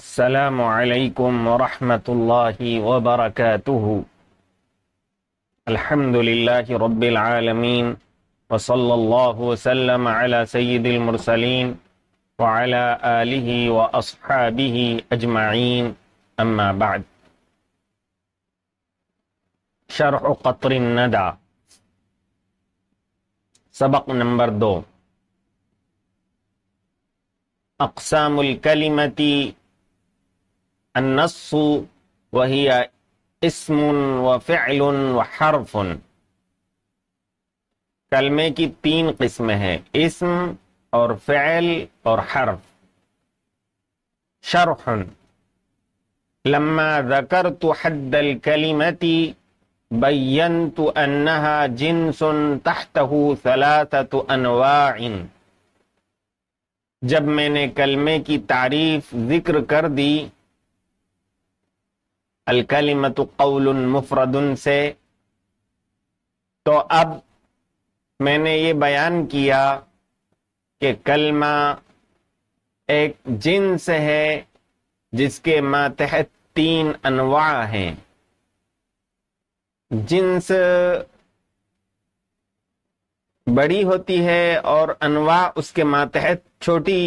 السلام عليكم ورحمة الله وبركاته الحمد لله رب العالمين وصلى الله وسلم على سيد المرسلين وعلى آله وأصحابه أجمعين أما بعد شرح قطر الندى سبق نمبر دو أقسام الكلمة अन्नस्सु वहिया इसमुन व फ़िलुन कलमे की तीन किस्म है इसम और फ़ैल और हर्फ शरहन लम्मा जकर तो हद्दल कलीमती बयन तो अन्नहा जिन सुन तहतहू सलात जब मैंने कलमे की तारीफ जिक्र कर दी अलकलिमत कौल मुफरद से तो अब मैंने ये बयान किया कि कलमा एक जिन्स है जिसके मातहत तीन अनवा हैं जिन्स बड़ी होती है और अनवा उसके मातहत छोटी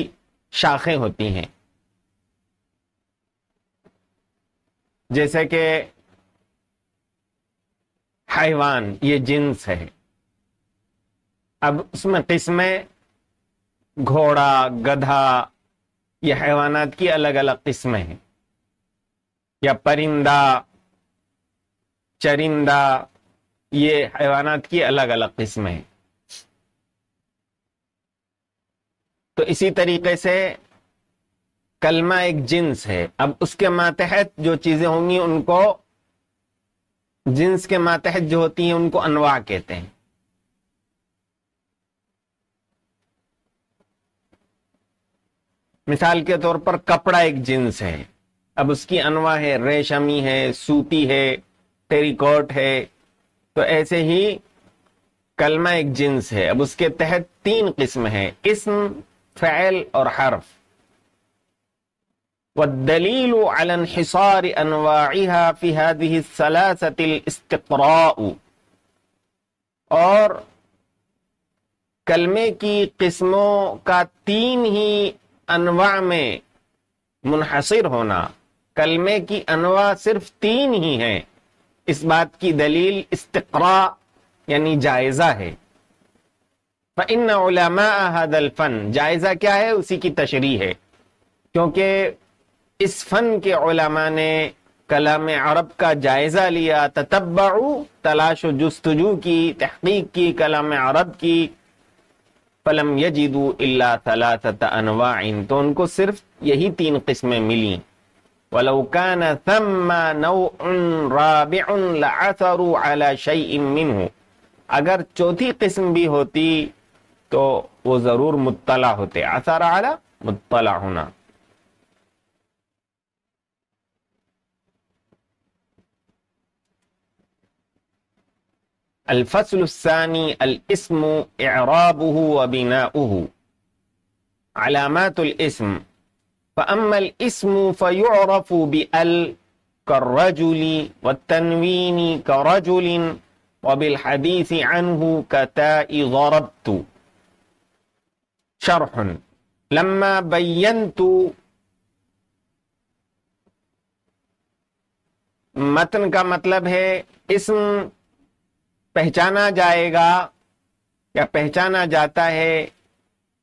शाखें होती हैं जैसे कि हैवान ये जिन्स है अब उसमें किस्में घोड़ा गधा ये हैवानात की अलग अलग किस्में हैं या परिंदा चरिंदा ये हैवानात की अलग अलग किस्में हैं तो इसी तरीके से कलमा एक जिन्स है अब उसके मातहत जो चीजें होंगी उनको जिन्स के मातहत जो होती हैं उनको अनवा कहते हैं मिसाल के तौर पर कपड़ा एक जिन्स है अब उसकी अनवा है रेशमी है सूती है टेरिकॉट है तो ऐसे ही कलमा एक जिन्स है अब उसके तहत तीन किस्म है इसम फैल और हर्फ والدليل على انحصار انواعها في هذه الثلاثه الاستقراء और कलमे की किस्मों का तीन ही अनवा में मुनहसर होना कलमे की अनवा सिर्फ तीन ही हैं इस बात की दलील इस्तरा यानी जायजा है इन उलमा हदल फन जायजा क्या है उसी की तशरी है क्योंकि इस फन के ओलमा ने कलाम अरब का जायजा लिया ततब्बाऊ तलाश जस्तजू की तहकीक की कलाम अरब की पलम यजीदू इल्ला थलाथत अनवाइन तो उनको सिर्फ यही तीन किस्में मिली वलौ कान थम्मा नौउन राबिउन लअसरु अला शैइन मिनहु अगर चौथी किस्म भी होती तो वो जरूर मुत्तला होते आसार आला मुत्तला होना الفصل الثاني الاسم إعرابه وبناؤه علامات الاسم فأما الاسم فيعرف بأل كالرجل والتنوين كرجل وبالحديث عنه كتاء ضربت شرح لما بينت متن کا مطلب ہے اسم पहचाना जाएगा या पहचाना जाता है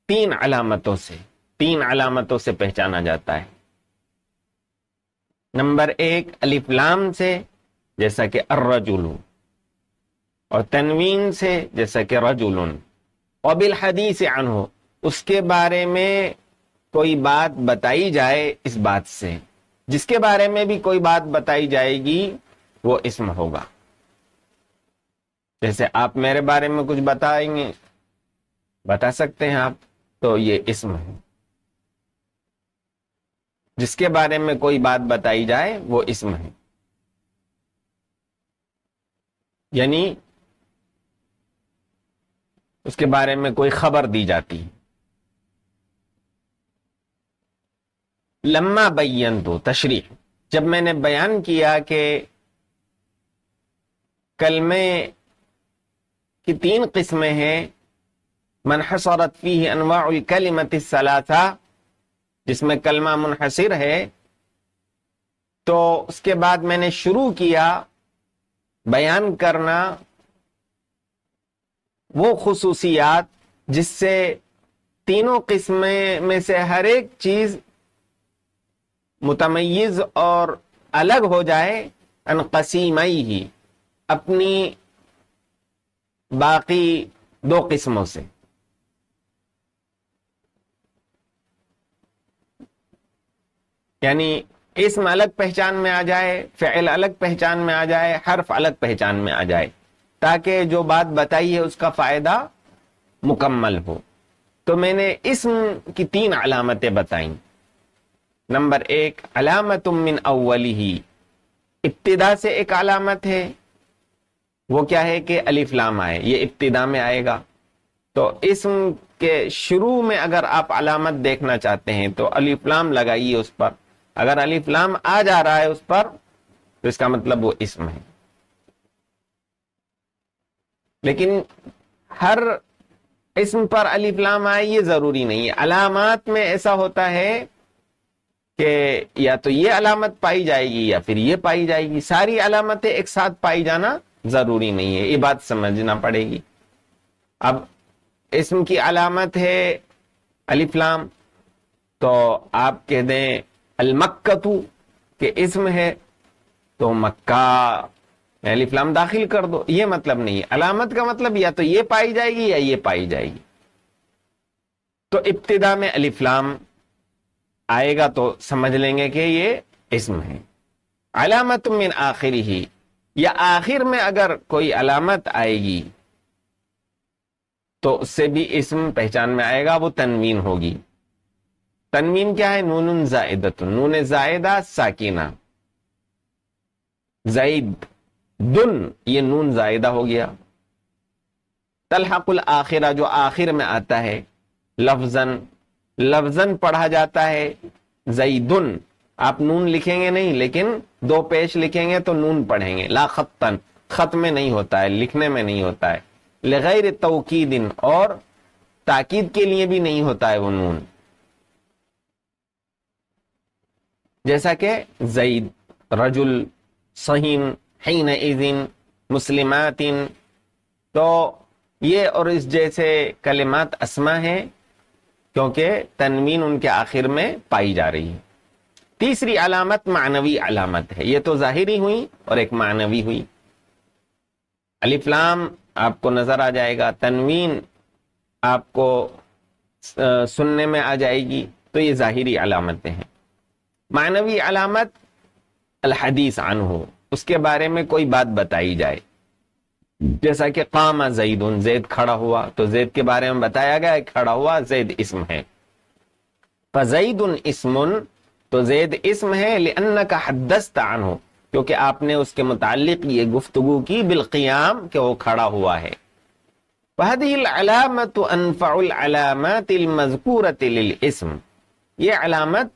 तीन अलामतों से तीन अलामतों से पहचाना जाता है नंबर एक लाम से जैसा कि अर्रजुल और तनवीन से जैसा कि रजुल और बिल से अनहो उसके बारे में कोई बात बताई जाए इस बात से जिसके बारे में भी कोई बात बताई जाएगी वो इसम होगा जैसे आप मेरे बारे में कुछ बताएंगे बता सकते हैं आप तो ये इसम है जिसके बारे में कोई बात बताई जाए वो इसम है यानी उसके बारे में कोई खबर दी जाती है लम्मा बयान दो तशरी जब मैंने बयान किया कि कलमे कि तीन किस्में हैं मनहसरत फ़ी अनवाकलमत सलाथा जिसमें कलमा मुनहसर है तो उसके बाद मैंने शुरू किया बयान करना वो खसूसियात जिससे तीनों किस्में में से हर एक चीज़ मुतमयज़ और अलग हो जाए अनकसीमई ही अपनी बाकी दो किस्मों से यानी इसम अलग पहचान में आ जाए फ़ैल अलग पहचान में आ जाए हर्फ अलग पहचान में आ जाए ताकि जो बात बताई है उसका फ़ायदा मुकम्मल हो तो मैंने इसम की तीन अलामतें बताई नंबर एक अलामत मिन अवली ही इब्तदा से एक अलामत है वो क्या है कि अलिफ लाम आए ये इब्तदा में आएगा तो इसम के शुरू में अगर आप अलामत देखना चाहते हैं तो अलिफ लाम लगाइए उस पर अगर अलिफ लाम आ जा रहा है उस पर तो इसका मतलब वो इसम है लेकिन हर इसम पर अलिफ लाम आए ये जरूरी नहीं है अलामत में ऐसा होता है कि या तो ये अलामत पाई जाएगी या फिर ये पाई जाएगी सारी अलामतें एक साथ पाई जाना जरूरी नहीं है ये बात समझना पड़ेगी अब इसम की अलामत है अलीफ्लाम तो आप कह दें अलमक्कतु के इसम है तो मक्का अलीफ्लाम दाखिल कर दो ये मतलब नहीं है अलामत का मतलब या तो ये पाई जाएगी या ये पाई जाएगी तो इब्तदा में अलीफ्लाम आएगा तो समझ लेंगे कि ये इसम है अलामत मिन आखिरी ही या आखिर में अगर कोई अलामत आएगी तो उससे भी इसम पहचान में आएगा वो तनवीन होगी तनवीन क्या है नून जायदत नून जायदा साकिना जईद दुन ये नून जायदा हो गया तलहकुल आखिरा जो आखिर में आता है लफजन लफजन पढ़ा जाता है जईदुन आप नून लिखेंगे नहीं लेकिन दो पेश लिखेंगे तो नून पढ़ेंगे ला खत्तन खत में नहीं होता है लिखने में नहीं होता है लगैर तोकीदिन और ताकीद के लिए भी नहीं होता है वो नून जैसा कि जईद रजुल सहीन हिन इजिन मुस्लिमातिन तो ये और इस जैसे कलिमात असमा हैं क्योंकि तनवीन उनके आखिर में पाई जा रही है तीसरी अलामत मानवी अलामत है ये तो जाहिरी हुई और एक मानवी हुई अलीफ्लाम आपको नजर आ जाएगा तनवीन आपको सुनने में आ जाएगी तो ये जाहिरी अलामतें हैं मानवी अलामत अलहदीस आन हो उसके बारे में कोई बात बताई जाए जैसा कि कामा जईद उन जैद खड़ा हुआ तो जैद के बारे में बताया गया खड़ा हुआ जैद इसम है फजईद इसमुन तो जैद इसम है लन्ना का हदस्ता अनहु क्योंकि आपने उसके मुतालिक ये गुफ्तगु की बिलकियाम के वो खड़ा हुआ है वहदीमत अनफ़ामतमजकूरत इसम ये अलामत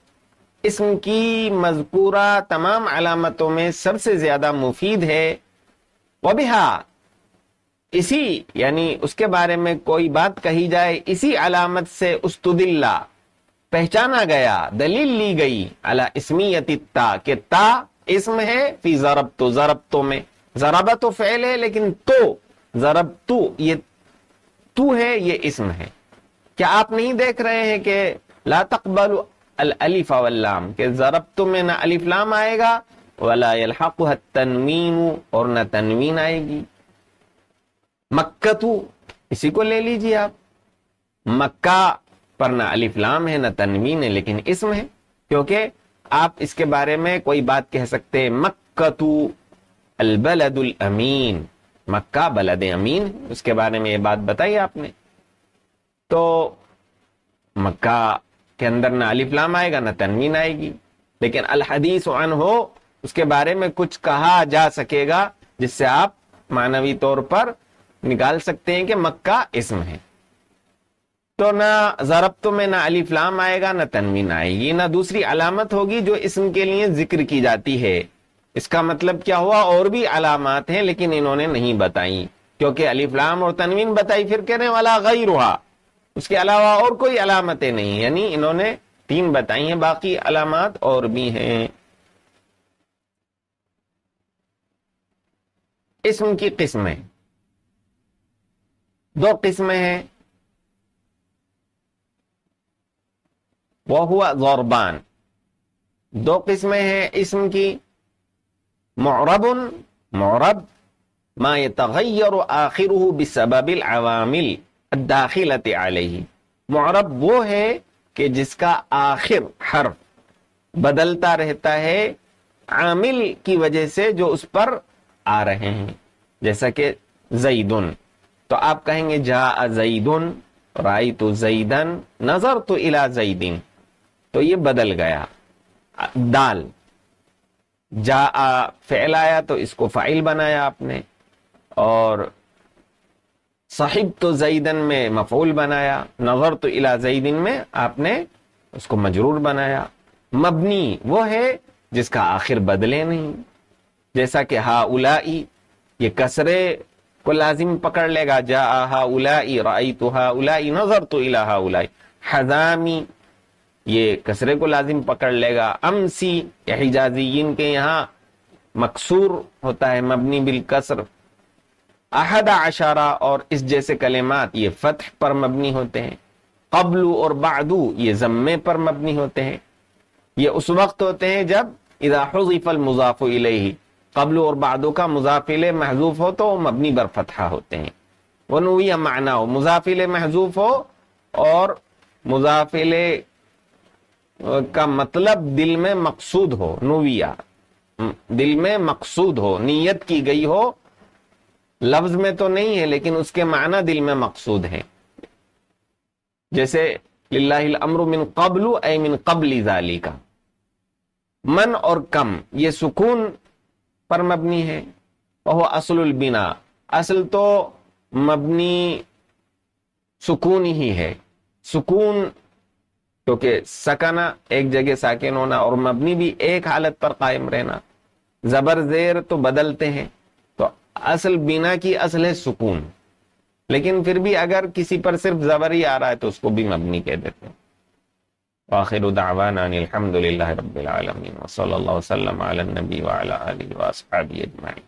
इसम की मजकूरा तमाम अलामतों में सबसे ज़्यादा मुफीद है वबिहा इसी यानी उसके बारे में कोई बात कही जाए इसी अलामत से उस्तुदिल्ला पहचाना गया दलील ली गई अला इसमियत ता के ता इसम है फी जरब तो जरब तो में जरबा तो फैल है लेकिन तो जरब तू ये तू है ये इसम है क्या आप नहीं देख रहे हैं कि ला तकबल अल अलिफ वल्लाम के जरब तो में ना अलिफ लाम आएगा वला तनवीन और न तनवीन आएगी मक्का तू इसी को ले लीजिए आप मक्का पर ना अलिफ्लाम है ना तनवीन है लेकिन इसम है क्योंकि आप इसके बारे में कोई बात कह सकते मक्कतु अलबलदुल अमीन मक्का बलद अमीन उसके बारे में ये बात बताई आपने तो मक्का के अंदर ना अलिफ्लाम आएगा ना तनवीन आएगी लेकिन हदीस अन हो उसके बारे में कुछ कहा जा सकेगा जिससे आप मानवी तौर पर निकाल सकते हैं कि मक्का इसम है तो ना जरब तो में ना फ्लाम आएगा ना तनवीन आएगी ना दूसरी अलामत होगी जो इसम के लिए जिक्र की जाती है इसका मतलब क्या हुआ और भी अलामत हैं लेकिन इन्होंने नहीं बताई क्योंकि अली फ्लाम और तनवीन बताई फिर कहने वाला गई उसके अलावा और कोई अलामतें नहीं यानी इन्होंने तीन बताई हैं बाकी अलामत और भी हैं इसम की किस्में दो किस्में हैं वह हुआ गौरबान दो किस्में हैं इसम की मरबन मरब मा तगैर आखिर बिसबिल अवामिल दाखिलत आलही मौरब वो है कि जिसका आखिर हर बदलता रहता है आमिल की वजह से जो उस पर आ रहे हैं जैसा कि जईदन तो आप कहेंगे जा जईदन राय तो जईदन नजर तो इला जईदिन तो ये बदल गया दाल जा आ, फैल आया तो इसको फाइल बनाया आपने और साहिब तो जईदन में मफूल बनाया नजर तो इला जईदिन में आपने उसको मजरूर बनाया मबनी वो है जिसका आखिर बदले नहीं जैसा कि हा उलाई ये कसरे को लाजिम पकड़ लेगा जा हा उलाई राई तो हा उलाई नजर तो इला हा उलाई हजामी ये कसरे को लाजिम पकड़ लेगा अमसी हिजाजीन के यहाँ मकसूर होता है मबनी बिल कसर अहद आशारा और इस जैसे कलेमात ये फतह पर मबनी होते हैं कबलू और बादू ये जम्मे पर मबनी होते हैं ये उस वक्त होते हैं जब इजाफल मुजाफ ही कबलू और बादू का मुजाफिल महजूफ हो तो मबनी बर फतहा होते हैं वनुया माना हो मुजाफिल महजूफ हो और मुजाफिल का मतलब दिल में मकसूद हो नुविया हम्म, दिल में मकसूद हो नीयत की गई हो लफ्ज में तो नहीं है लेकिन उसके माना दिल में मकसूद है जैसे मिन कबलू ए मिन कबली जाली का मन और कम ये सुकून पर मबनी है वह असलुल बिना असल तो मबनी सुकून ही है सुकून क्योंकि सकना एक जगह साकिन होना और मबनी भी एक हालत पर कायम रहना जबर जेर तो बदलते हैं तो असल बिना की असल है सुकून लेकिन फिर भी अगर किसी पर सिर्फ जबर ही आ रहा है तो उसको भी मबनी कह देते हैं आखिर दावाना अलहमदिल्ला वाली